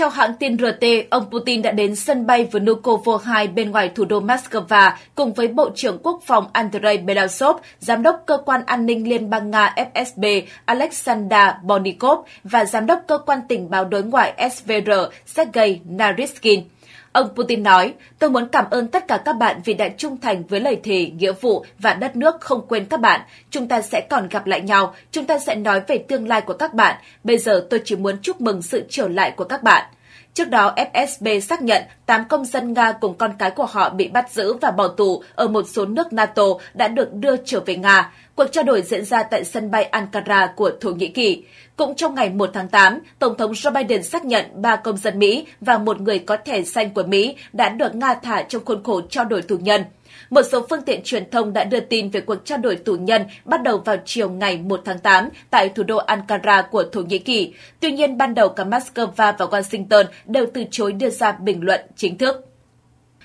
Theo hãng tin RT, ông Putin đã đến sân bay Vnukovo 2 bên ngoài thủ đô Moscow cùng với Bộ trưởng Quốc phòng Andrei Belasov, Giám đốc Cơ quan An ninh Liên bang Nga FSB Alexander Bornikov và Giám đốc Cơ quan Tình báo Đối ngoại SVR Sergei Naryshkin. Ông Putin nói, tôi muốn cảm ơn tất cả các bạn vì đã trung thành với lời thề, nghĩa vụ và đất nước không quên các bạn. Chúng ta sẽ còn gặp lại nhau, chúng ta sẽ nói về tương lai của các bạn. Bây giờ tôi chỉ muốn chúc mừng sự trở lại của các bạn. Trước đó, FSB xác nhận 8 công dân Nga cùng con cái của họ bị bắt giữ và bỏ tù ở một số nước NATO đã được đưa trở về Nga. Cuộc trao đổi diễn ra tại sân bay Ankara của Thổ Nhĩ Kỳ. Cũng trong ngày 1 tháng 8, Tổng thống Joe Biden xác nhận ba công dân Mỹ và một người có thẻ xanh của Mỹ đã được Nga thả trong khuôn khổ trao đổi tù nhân. Một số phương tiện truyền thông đã đưa tin về cuộc trao đổi tù nhân bắt đầu vào chiều ngày 1 tháng 8 tại thủ đô Ankara của Thổ Nhĩ Kỳ. Tuy nhiên, ban đầu cả Moscow và Washington đều từ chối đưa ra bình luận chính thức.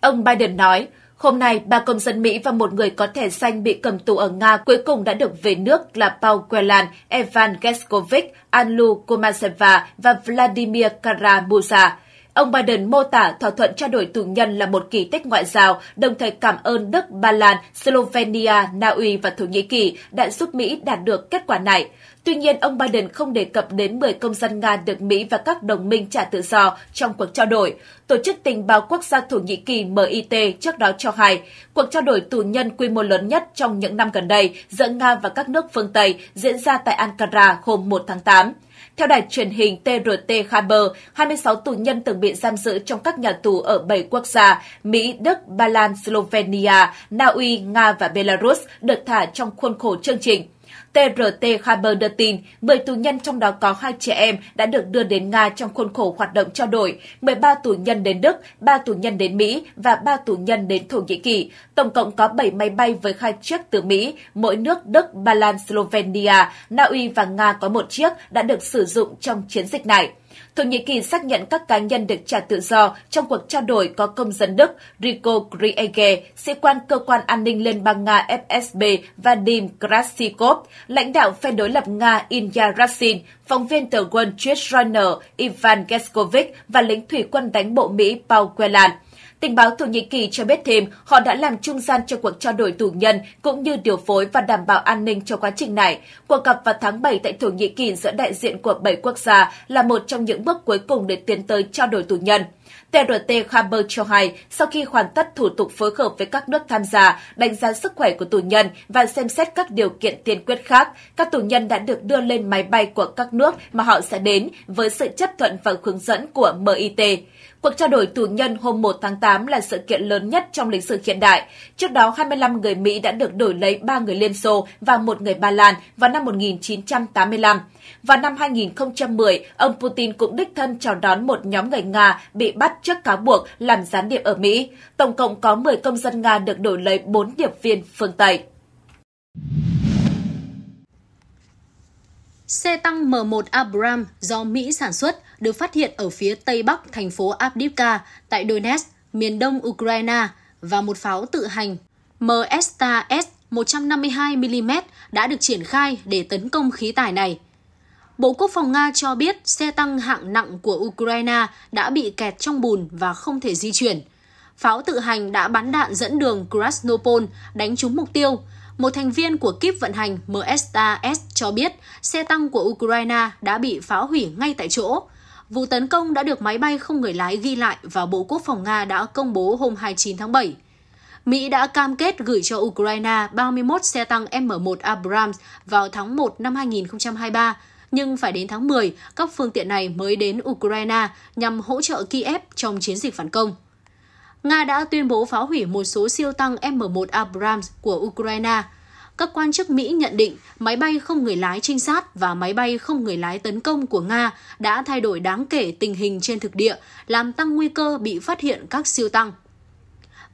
Ông Biden nói, Hôm nay, ba công dân Mỹ và một người có thẻ xanh bị cầm tù ở Nga cuối cùng đã được về nước là Paul Quelan, Evan Geskovic, Anlu Komaseva và Vladimir Karamuza. Ông Biden mô tả thỏa thuận trao đổi tù nhân là một kỳ tích ngoại giao, đồng thời cảm ơn Đức, Ba Lan, Slovenia, Na Uy và Thổ Nhĩ Kỳ đã giúp Mỹ đạt được kết quả này. Tuy nhiên, ông Biden không đề cập đến 10 công dân Nga được Mỹ và các đồng minh trả tự do trong cuộc trao đổi. Tổ chức Tình báo Quốc gia Thổ Nhĩ Kỳ MIT trước đó cho hay, cuộc trao đổi tù nhân quy mô lớn nhất trong những năm gần đây giữa Nga và các nước phương Tây diễn ra tại Ankara hôm 1 tháng 8. Theo đài truyền hình TRT Khyber, 26 tù nhân từng bị giam giữ trong các nhà tù ở 7 quốc gia Mỹ, Đức, Ba Lan, Slovenia, Na Uy, Nga và Belarus được thả trong khuôn khổ chương trình TRT tin, 10 tù nhân trong đó có hai trẻ em đã được đưa đến Nga trong khuôn khổ hoạt động trao đổi, 13 tù nhân đến Đức, 3 tù nhân đến Mỹ và 3 tù nhân đến Thổ Nhĩ Kỳ. Tổng cộng có 7 máy bay với hai chiếc từ Mỹ, mỗi nước Đức, Ba Lan, Slovenia, Na Uy và Nga có một chiếc đã được sử dụng trong chiến dịch này. Thổ Nhĩ Kỳ xác nhận các cá nhân được trả tự do trong cuộc trao đổi có công dân Đức Rico Griege, sĩ quan cơ quan an ninh Liên bang Nga FSB Vadim Krasikov, lãnh đạo phe đối lập Nga India Rasin, phóng viên tờ Wall Street Journal Ivan Geskovic và lính thủy quân đánh bộ Mỹ Paul Quelan. Tình báo Thổ Nhĩ Kỳ cho biết thêm họ đã làm trung gian cho cuộc trao đổi tù nhân cũng như điều phối và đảm bảo an ninh cho quá trình này. Cuộc gặp vào tháng 7 tại Thổ Nhĩ Kỳ giữa đại diện của 7 quốc gia là một trong những bước cuối cùng để tiến tới trao đổi tù nhân. TRT Khaber cho hay, sau khi hoàn tất thủ tục phối hợp với các nước tham gia, đánh giá sức khỏe của tù nhân và xem xét các điều kiện tiên quyết khác, các tù nhân đã được đưa lên máy bay của các nước mà họ sẽ đến với sự chấp thuận và hướng dẫn của MIT. Cuộc trao đổi tù nhân hôm 1 tháng 8 là sự kiện lớn nhất trong lịch sử hiện đại. Trước đó, 25 người Mỹ đã được đổi lấy 3 người Liên Xô và một người Ba Lan vào năm 1985. Vào năm 2010, ông Putin cũng đích thân chào đón một nhóm người Nga bị bắt trước cáo buộc làm gián điệp ở Mỹ. Tổng cộng có 10 công dân Nga được đổi lấy 4 điệp viên phương Tây. Xe tăng M1 Abram do Mỹ sản xuất được phát hiện ở phía tây bắc thành phố Avdiivka tại Donetsk, miền đông Ukraine và một pháo tự hành MSTA S 152mm đã được triển khai để tấn công khí tài này. Bộ Quốc phòng Nga cho biết xe tăng hạng nặng của Ukraine đã bị kẹt trong bùn và không thể di chuyển. Pháo tự hành đã bắn đạn dẫn đường Krasnopol đánh trúng mục tiêu, một thành viên của kíp vận hành MSTAS cho biết xe tăng của Ukraine đã bị phá hủy ngay tại chỗ. Vụ tấn công đã được máy bay không người lái ghi lại và Bộ Quốc phòng Nga đã công bố hôm 29 tháng 7. Mỹ đã cam kết gửi cho Ukraine 31 xe tăng M1 Abrams vào tháng 1 năm 2023, nhưng phải đến tháng 10, các phương tiện này mới đến Ukraine nhằm hỗ trợ Kiev trong chiến dịch phản công. Nga đã tuyên bố phá hủy một số siêu tăng M1 Abrams của Ukraine. Các quan chức Mỹ nhận định máy bay không người lái trinh sát và máy bay không người lái tấn công của Nga đã thay đổi đáng kể tình hình trên thực địa, làm tăng nguy cơ bị phát hiện các siêu tăng.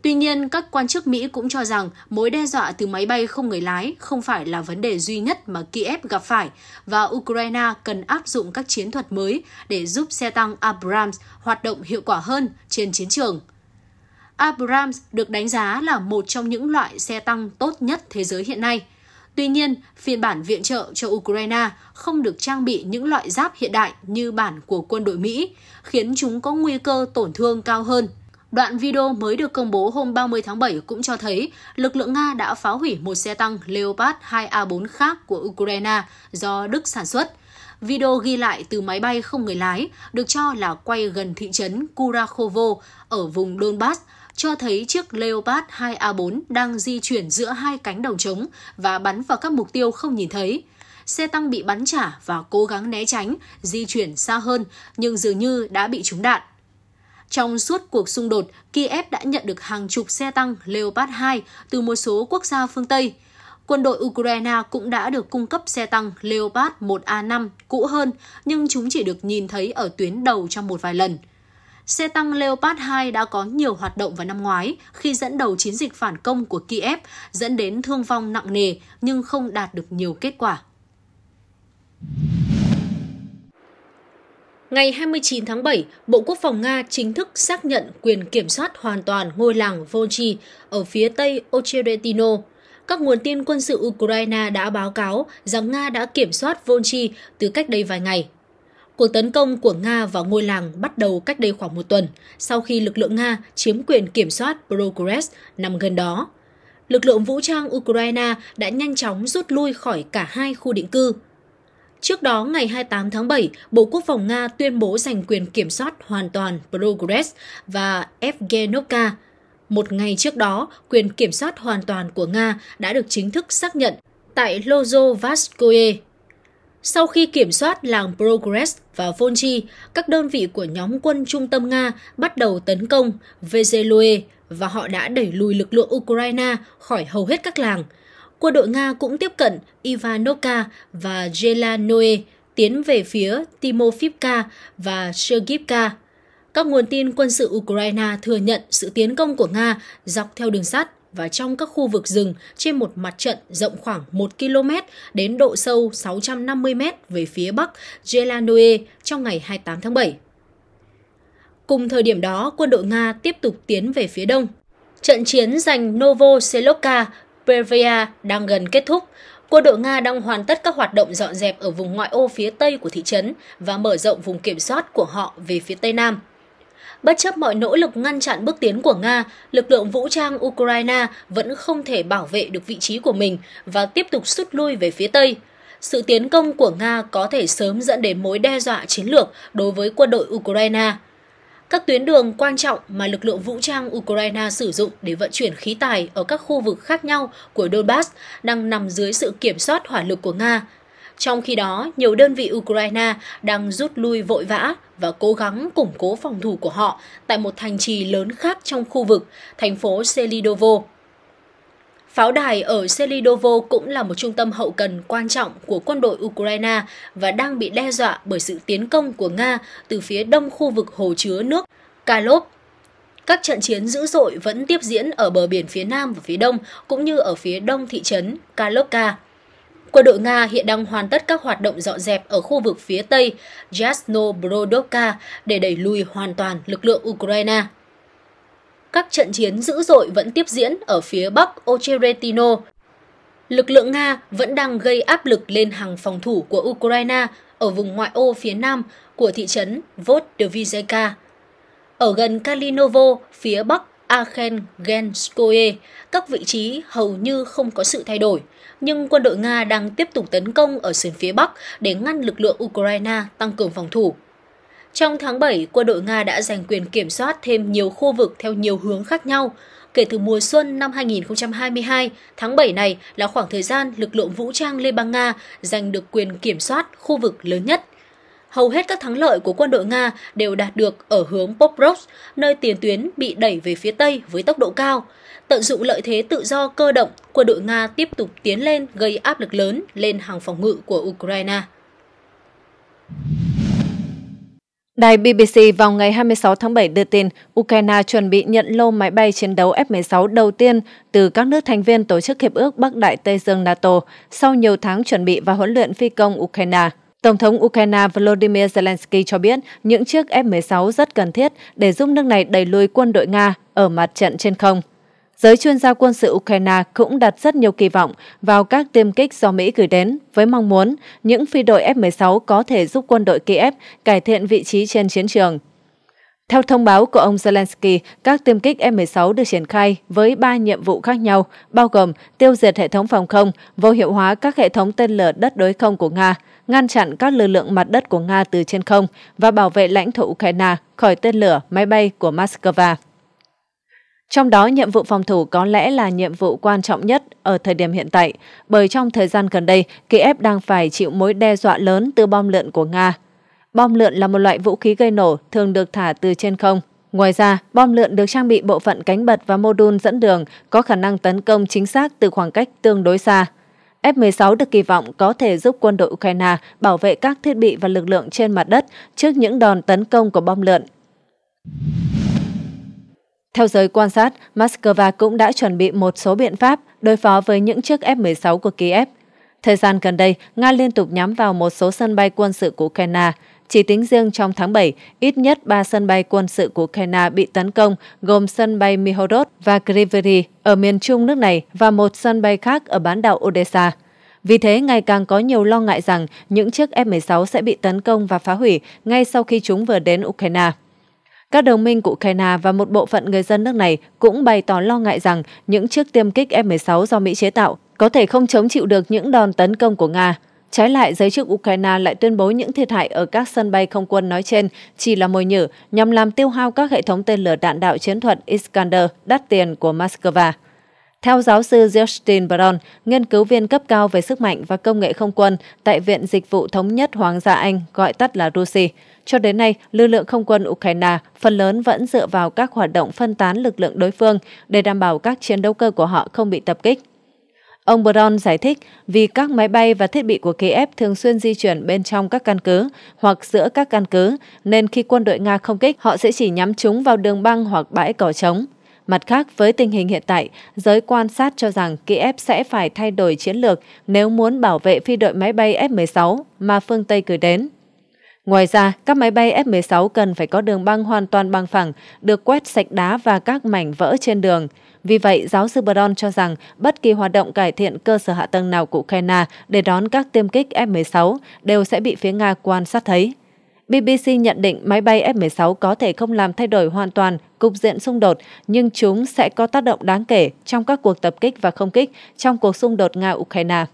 Tuy nhiên, các quan chức Mỹ cũng cho rằng mối đe dọa từ máy bay không người lái không phải là vấn đề duy nhất mà Kiev gặp phải và Ukraine cần áp dụng các chiến thuật mới để giúp xe tăng Abrams hoạt động hiệu quả hơn trên chiến trường. Abrams được đánh giá là một trong những loại xe tăng tốt nhất thế giới hiện nay. Tuy nhiên, phiên bản viện trợ cho Ukraine không được trang bị những loại giáp hiện đại như bản của quân đội Mỹ, khiến chúng có nguy cơ tổn thương cao hơn. Đoạn video mới được công bố hôm 30 tháng 7 cũng cho thấy lực lượng Nga đã phá hủy một xe tăng Leopard 2A4 khác của Ukraine do Đức sản xuất. Video ghi lại từ máy bay không người lái được cho là quay gần thị trấn Kurakhovo ở vùng Donbass cho thấy chiếc Leopard 2A4 đang di chuyển giữa hai cánh đồng trống và bắn vào các mục tiêu không nhìn thấy. Xe tăng bị bắn trả và cố gắng né tránh, di chuyển xa hơn nhưng dường như đã bị trúng đạn. Trong suốt cuộc xung đột, Kiev đã nhận được hàng chục xe tăng Leopard 2 từ một số quốc gia phương Tây. Quân đội Ukraine cũng đã được cung cấp xe tăng Leopard 1A5 cũ hơn, nhưng chúng chỉ được nhìn thấy ở tuyến đầu trong một vài lần – xe tăng Leopard 2 đã có nhiều hoạt động vào năm ngoái khi dẫn đầu chiến dịch phản công của Kiev dẫn đến thương vong nặng nề nhưng không đạt được nhiều kết quả. Ngày 29 tháng 7, Bộ Quốc phòng Nga chính thức xác nhận quyền kiểm soát hoàn toàn ngôi làng Volchi ở phía tây Ocheretino. Các nguồn tin quân sự Ukraine đã báo cáo rằng Nga đã kiểm soát Volchi từ cách đây vài ngày. Cuộc tấn công của Nga vào ngôi làng bắt đầu cách đây khoảng một tuần, sau khi lực lượng Nga chiếm quyền kiểm soát Progress nằm gần đó. Lực lượng vũ trang Ukraine đã nhanh chóng rút lui khỏi cả hai khu định cư. Trước đó, ngày 28 tháng 7, Bộ Quốc phòng Nga tuyên bố giành quyền kiểm soát hoàn toàn Progress và Evgenovka. Một ngày trước đó, quyền kiểm soát hoàn toàn của Nga đã được chính thức xác nhận tại Lozovskoye, sau khi kiểm soát làng Progress và Volchi, các đơn vị của nhóm quân trung tâm Nga bắt đầu tấn công Vezelue và họ đã đẩy lùi lực lượng Ukraine khỏi hầu hết các làng. Quân đội Nga cũng tiếp cận Ivanovka và Jelanoe tiến về phía Timofivka và Sergivka. Các nguồn tin quân sự Ukraine thừa nhận sự tiến công của Nga dọc theo đường sắt và trong các khu vực rừng trên một mặt trận rộng khoảng 1 km đến độ sâu 650 m về phía bắc Gelanoe trong ngày 28 tháng 7. Cùng thời điểm đó, quân đội Nga tiếp tục tiến về phía đông. Trận chiến giành Novoselovka, Pervia đang gần kết thúc. Quân đội Nga đang hoàn tất các hoạt động dọn dẹp ở vùng ngoại ô phía tây của thị trấn và mở rộng vùng kiểm soát của họ về phía tây nam. Bất chấp mọi nỗ lực ngăn chặn bước tiến của Nga, lực lượng vũ trang Ukraine vẫn không thể bảo vệ được vị trí của mình và tiếp tục rút lui về phía Tây. Sự tiến công của Nga có thể sớm dẫn đến mối đe dọa chiến lược đối với quân đội Ukraine. Các tuyến đường quan trọng mà lực lượng vũ trang Ukraine sử dụng để vận chuyển khí tài ở các khu vực khác nhau của Donbass đang nằm dưới sự kiểm soát hỏa lực của Nga – trong khi đó, nhiều đơn vị Ukraine đang rút lui vội vã và cố gắng củng cố phòng thủ của họ tại một thành trì lớn khác trong khu vực, thành phố Selidovo. Pháo đài ở Selidovo cũng là một trung tâm hậu cần quan trọng của quân đội Ukraine và đang bị đe dọa bởi sự tiến công của Nga từ phía đông khu vực hồ chứa nước Kalov các trận chiến dữ dội vẫn tiếp diễn ở bờ biển phía nam và phía đông, cũng như ở phía đông thị trấn Kalovka. Quân đội Nga hiện đang hoàn tất các hoạt động dọn dẹp ở khu vực phía tây Yasnobrodovka để đẩy lùi hoàn toàn lực lượng Ukraine. Các trận chiến dữ dội vẫn tiếp diễn ở phía bắc Ocheretino. Lực lượng Nga vẫn đang gây áp lực lên hàng phòng thủ của Ukraine ở vùng ngoại ô phía nam của thị trấn Vozdvizheka. Ở gần Kalinovo, phía bắc Aken Genskoye, các vị trí hầu như không có sự thay đổi. Nhưng quân đội Nga đang tiếp tục tấn công ở sườn phía Bắc để ngăn lực lượng Ukraine tăng cường phòng thủ. Trong tháng 7, quân đội Nga đã giành quyền kiểm soát thêm nhiều khu vực theo nhiều hướng khác nhau. Kể từ mùa xuân năm 2022, tháng 7 này là khoảng thời gian lực lượng vũ trang Liên bang Nga giành được quyền kiểm soát khu vực lớn nhất hầu hết các thắng lợi của quân đội Nga đều đạt được ở hướng Pokrovsk, nơi tiền tuyến bị đẩy về phía Tây với tốc độ cao. Tận dụng lợi thế tự do cơ động, quân đội Nga tiếp tục tiến lên gây áp lực lớn lên hàng phòng ngự của Ukraine. Đài BBC vào ngày 26 tháng 7 đưa tin Ukraine chuẩn bị nhận lô máy bay chiến đấu F-16 đầu tiên từ các nước thành viên Tổ chức Hiệp ước Bắc Đại Tây Dương NATO sau nhiều tháng chuẩn bị và huấn luyện phi công Ukraine. Tổng thống Ukraine Volodymyr Zelensky cho biết những chiếc F-16 rất cần thiết để giúp nước này đẩy lùi quân đội Nga ở mặt trận trên không. Giới chuyên gia quân sự Ukraine cũng đặt rất nhiều kỳ vọng vào các tiêm kích do Mỹ gửi đến, với mong muốn những phi đội F-16 có thể giúp quân đội Kiev cải thiện vị trí trên chiến trường. Theo thông báo của ông Zelensky, các tiêm kích M16 được triển khai với 3 nhiệm vụ khác nhau, bao gồm tiêu diệt hệ thống phòng không, vô hiệu hóa các hệ thống tên lửa đất đối không của Nga, ngăn chặn các lực lượng mặt đất của Nga từ trên không và bảo vệ lãnh thổ Ukraine khỏi tên lửa máy bay của Moscow. Trong đó, nhiệm vụ phòng thủ có lẽ là nhiệm vụ quan trọng nhất ở thời điểm hiện tại, bởi trong thời gian gần đây, Kiev đang phải chịu mối đe dọa lớn từ bom lượn của Nga. Bom lượn là một loại vũ khí gây nổ thường được thả từ trên không. Ngoài ra, bom lượn được trang bị bộ phận cánh bật và mô đun dẫn đường có khả năng tấn công chính xác từ khoảng cách tương đối xa. F-16 được kỳ vọng có thể giúp quân đội Ukraine bảo vệ các thiết bị và lực lượng trên mặt đất trước những đòn tấn công của bom lượn. Theo giới quan sát, Moscow cũng đã chuẩn bị một số biện pháp đối phó với những chiếc F-16 của Kiev. Thời gian gần đây, Nga liên tục nhắm vào một số sân bay quân sự của Ukraine. Chỉ tính riêng trong tháng 7, ít nhất 3 sân bay quân sự của Ukraine bị tấn công, gồm sân bay Mihodod và Krivery ở miền trung nước này và một sân bay khác ở bán đảo Odessa. Vì thế, ngày càng có nhiều lo ngại rằng những chiếc F-16 sẽ bị tấn công và phá hủy ngay sau khi chúng vừa đến Ukraine. Các đồng minh của Ukraine và một bộ phận người dân nước này cũng bày tỏ lo ngại rằng những chiếc tiêm kích F-16 do Mỹ chế tạo có thể không chống chịu được những đòn tấn công của Nga. Trái lại, giới chức Ukraine lại tuyên bố những thiệt hại ở các sân bay không quân nói trên chỉ là mồi nhử nhằm làm tiêu hao các hệ thống tên lửa đạn đạo chiến thuật Iskander đắt tiền của Moscow. Theo giáo sư Justin Brown, nghiên cứu viên cấp cao về sức mạnh và công nghệ không quân tại Viện Dịch vụ Thống nhất Hoàng gia Anh, gọi tắt là RUSI, cho đến nay, lực lượng không quân Ukraine phần lớn vẫn dựa vào các hoạt động phân tán lực lượng đối phương để đảm bảo các chiến đấu cơ của họ không bị tập kích. Ông Brown giải thích vì các máy bay và thiết bị của Kiev thường xuyên di chuyển bên trong các căn cứ hoặc giữa các căn cứ, nên khi quân đội Nga không kích, họ sẽ chỉ nhắm chúng vào đường băng hoặc bãi cỏ trống. Mặt khác, với tình hình hiện tại, giới quan sát cho rằng Kiev sẽ phải thay đổi chiến lược nếu muốn bảo vệ phi đội máy bay F-16 mà phương Tây gửi đến. Ngoài ra, các máy bay F-16 cần phải có đường băng hoàn toàn bằng phẳng, được quét sạch đá và các mảnh vỡ trên đường. Vì vậy, giáo sư Brown cho rằng bất kỳ hoạt động cải thiện cơ sở hạ tầng nào của Ukraine để đón các tiêm kích F-16 đều sẽ bị phía Nga quan sát thấy. BBC nhận định máy bay F-16 có thể không làm thay đổi hoàn toàn cục diện xung đột, nhưng chúng sẽ có tác động đáng kể trong các cuộc tập kích và không kích trong cuộc xung đột Nga-Ukraine.